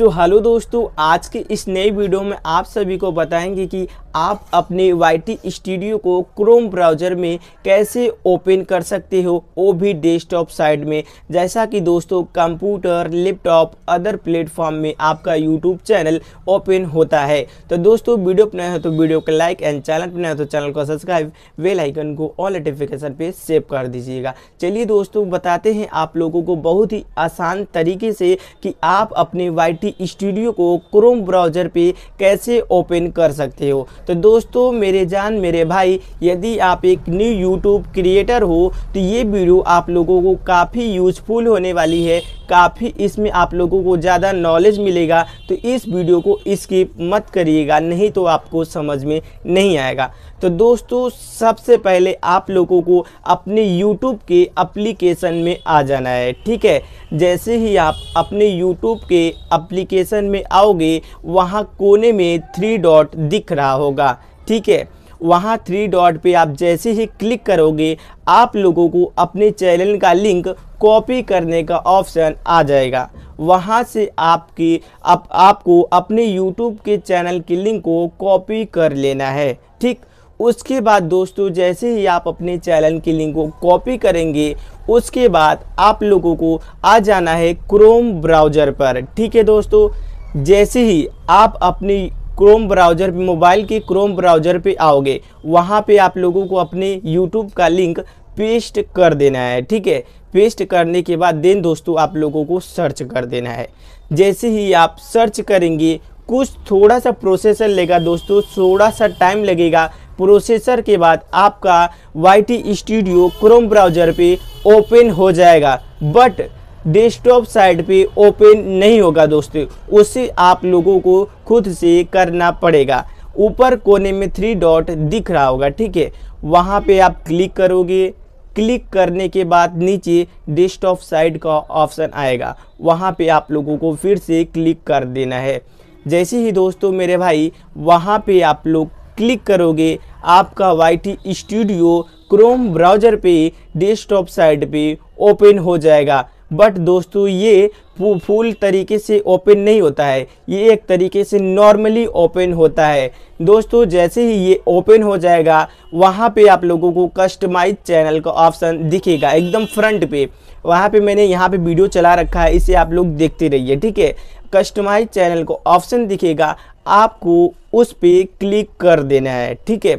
सो so, hello दोस्तों आज के इस नए वीडियो में आप सभी को बताएंगे कि आप अपने वाई स्टूडियो को क्रोम ब्राउज़र में कैसे ओपन कर सकते हो वो भी डेस्कटॉप साइड में जैसा कि दोस्तों कंप्यूटर लैपटॉप अदर प्लेटफॉर्म में आपका यूट्यूब चैनल ओपन होता है तो दोस्तों वीडियो अपना हो तो वीडियो को लाइक एंड चैनल अपना हो तो चैनल को सब्सक्राइब वेलाइकन को ऑल नोटिफिकेशन पर सेव कर दीजिएगा चलिए दोस्तों बताते हैं आप लोगों को बहुत ही आसान तरीके से कि आप अपने वाई यूनिवर्सिटी स्टूडियो को क्रोम ब्राउज़र पे कैसे ओपन कर सकते हो तो दोस्तों मेरे जान मेरे भाई यदि आप एक न्यू यूट्यूब क्रिएटर हो तो ये वीडियो आप लोगों को काफ़ी यूजफुल होने वाली है काफ़ी इसमें आप लोगों को ज़्यादा नॉलेज मिलेगा तो इस वीडियो को स्किप मत करिएगा नहीं तो आपको समझ में नहीं आएगा तो दोस्तों सबसे पहले आप लोगों को अपने YouTube के अप्लीकेशन में आ जाना है ठीक है जैसे ही आप अपने YouTube के अप्ली एप्लीकेशन में आओगे वहाँ कोने में थ्री डॉट दिख रहा होगा ठीक है वहाँ थ्री डॉट पे आप जैसे ही क्लिक करोगे आप लोगों को अपने चैनल का लिंक कॉपी करने का ऑप्शन आ जाएगा वहाँ से आपकी आप, आपको अपने यूट्यूब के चैनल की लिंक को कॉपी कर लेना है ठीक उसके बाद दोस्तों जैसे ही आप अपने चैनल की लिंक को कॉपी करेंगे उसके बाद आप लोगों को आ जाना है क्रोम ब्राउज़र पर ठीक है दोस्तों जैसे ही आप अपनी क्रोम ब्राउज़र मोबाइल के क्रोम ब्राउज़र पे आओगे वहाँ पे आप लोगों को अपने यूट्यूब का लिंक पेस्ट कर देना है ठीक है पेस्ट करने के बाद देन दोस्तों आप लोगों को सर्च कर देना है जैसे ही आप सर्च करेंगे कुछ थोड़ा सा प्रोसेसर लेगा दोस्तों थोड़ा सा टाइम लगेगा प्रोसेसर के बाद आपका Y T studio Chrome browser पे ओपन हो जाएगा बट डेस्कटॉप साइड पे ओपन नहीं होगा दोस्तों उसे आप लोगों को खुद से करना पड़ेगा ऊपर कोने में थ्री डॉट दिख रहा होगा ठीक है वहाँ पे आप क्लिक करोगे क्लिक करने के बाद नीचे डेस्कटॉप साइड का ऑप्शन आएगा वहाँ पे आप लोगों को फिर से क्लिक कर देना है जैसे ही दोस्तों मेरे भाई वहाँ पे आप लोग क्लिक करोगे आपका वाई स्टूडियो क्रोम ब्राउज़र पे डेस्कटॉप साइड पे ओपन हो जाएगा बट दोस्तों ये फुल तरीके से ओपन नहीं होता है ये एक तरीके से नॉर्मली ओपन होता है दोस्तों जैसे ही ये ओपन हो जाएगा वहाँ पे आप लोगों को कस्टमाइज चैनल का ऑप्शन दिखेगा एकदम फ्रंट पे वहाँ पे मैंने यहाँ पे वीडियो चला रखा है इसे आप लोग देखते रहिए ठीक है कस्टमाइज चैनल को ऑप्शन दिखेगा आपको उस पर क्लिक कर देना है ठीक है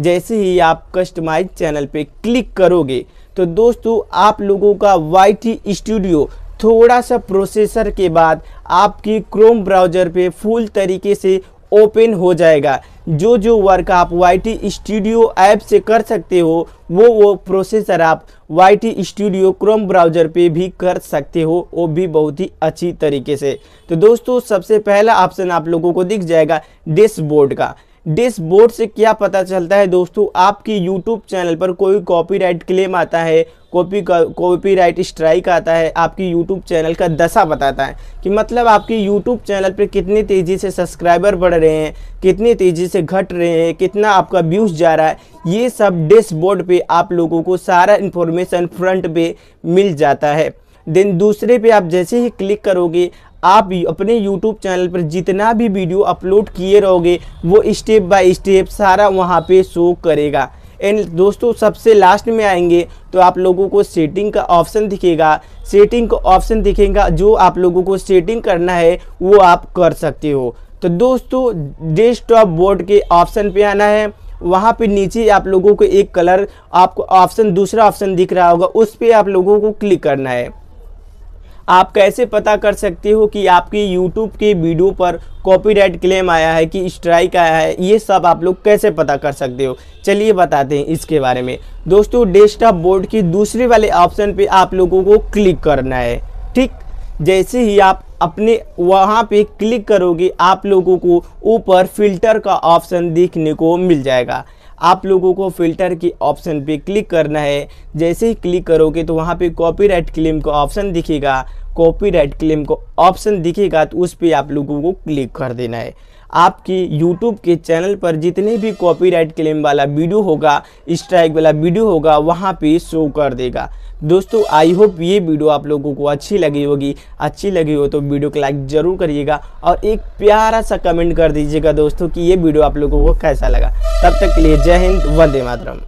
जैसे ही आप कस्टमाइज चैनल पे क्लिक करोगे तो दोस्तों आप लोगों का वाई स्टूडियो थोड़ा सा प्रोसेसर के बाद आपकी क्रोम ब्राउज़र पे फुल तरीके से ओपन हो जाएगा जो जो वर्क आप वाई स्टूडियो ऐप से कर सकते हो वो वो प्रोसेसर आप वाई स्टूडियो क्रोम ब्राउज़र पे भी कर सकते हो वो भी बहुत ही अच्छी तरीके से तो दोस्तों सबसे पहला ऑप्शन आप लोगों को दिख जाएगा डैशबोर्ड का डिसबोर्ड से क्या पता चलता है दोस्तों आपकी यूट्यूब चैनल पर कोई कॉपीराइट क्लेम आता है कॉपी कॉपीराइट स्ट्राइक आता है आपकी यूट्यूब चैनल का दशा बताता है कि मतलब आपकी यूट्यूब चैनल पर कितनी तेज़ी से सब्सक्राइबर बढ़ रहे हैं कितनी तेज़ी से घट रहे हैं कितना आपका व्यूज़ जा रहा है ये सब डिसबोर्ड पे आप लोगों को सारा इन्फॉर्मेशन फ्रंट पे मिल जाता है देन दूसरे पे आप जैसे ही क्लिक करोगे आप अपने YouTube चैनल पर जितना भी वीडियो अपलोड किए रहोगे वो स्टेप बाय स्टेप सारा वहाँ पे शो करेगा एंड दोस्तों सबसे लास्ट में आएंगे तो आप लोगों को सेटिंग का ऑप्शन दिखेगा सेटिंग का ऑप्शन दिखेगा जो आप लोगों को सेटिंग करना है वो आप कर सकते हो तो दोस्तों डेस्कटॉप बोर्ड के ऑप्शन पे आना है वहाँ पे नीचे आप लोगों को एक कलर आपको ऑप्शन दूसरा ऑप्शन दिख रहा होगा उस पर आप लोगों को क्लिक करना है आप कैसे पता कर सकते हो कि आपकी यूट्यूब की वीडियो पर कॉपीराइट क्लेम आया है कि स्ट्राइक आया है ये सब आप लोग कैसे पता कर सकते हो चलिए बताते हैं इसके बारे में दोस्तों डेस्कटॉप बोर्ड की दूसरे वाले ऑप्शन पे आप लोगों को क्लिक करना है ठीक जैसे ही आप अपने वहाँ पे क्लिक करोगे आप लोगों को ऊपर फिल्टर का ऑप्शन देखने को मिल जाएगा आप लोगों को फ़िल्टर की ऑप्शन पे क्लिक करना है जैसे ही क्लिक करोगे तो वहाँ पे कॉपीराइट क्लेम का ऑप्शन दिखेगा कॉपीराइट क्लेम को ऑप्शन दिखेगा तो उस पर आप लोगों को क्लिक कर देना है आपके यूट्यूब के चैनल पर जितने भी कॉपीराइट क्लेम वाला वीडियो होगा स्ट्राइक वाला वीडियो होगा वहाँ पे शो कर देगा दोस्तों आई होप ये वीडियो आप लोगों को अच्छी लगी होगी अच्छी लगी हो तो वीडियो को लाइक ज़रूर करिएगा और एक प्यारा सा कमेंट कर दीजिएगा दोस्तों कि ये वीडियो आप लोगों को कैसा लगा तब तक के लिए जय हिंद वंदे मातरम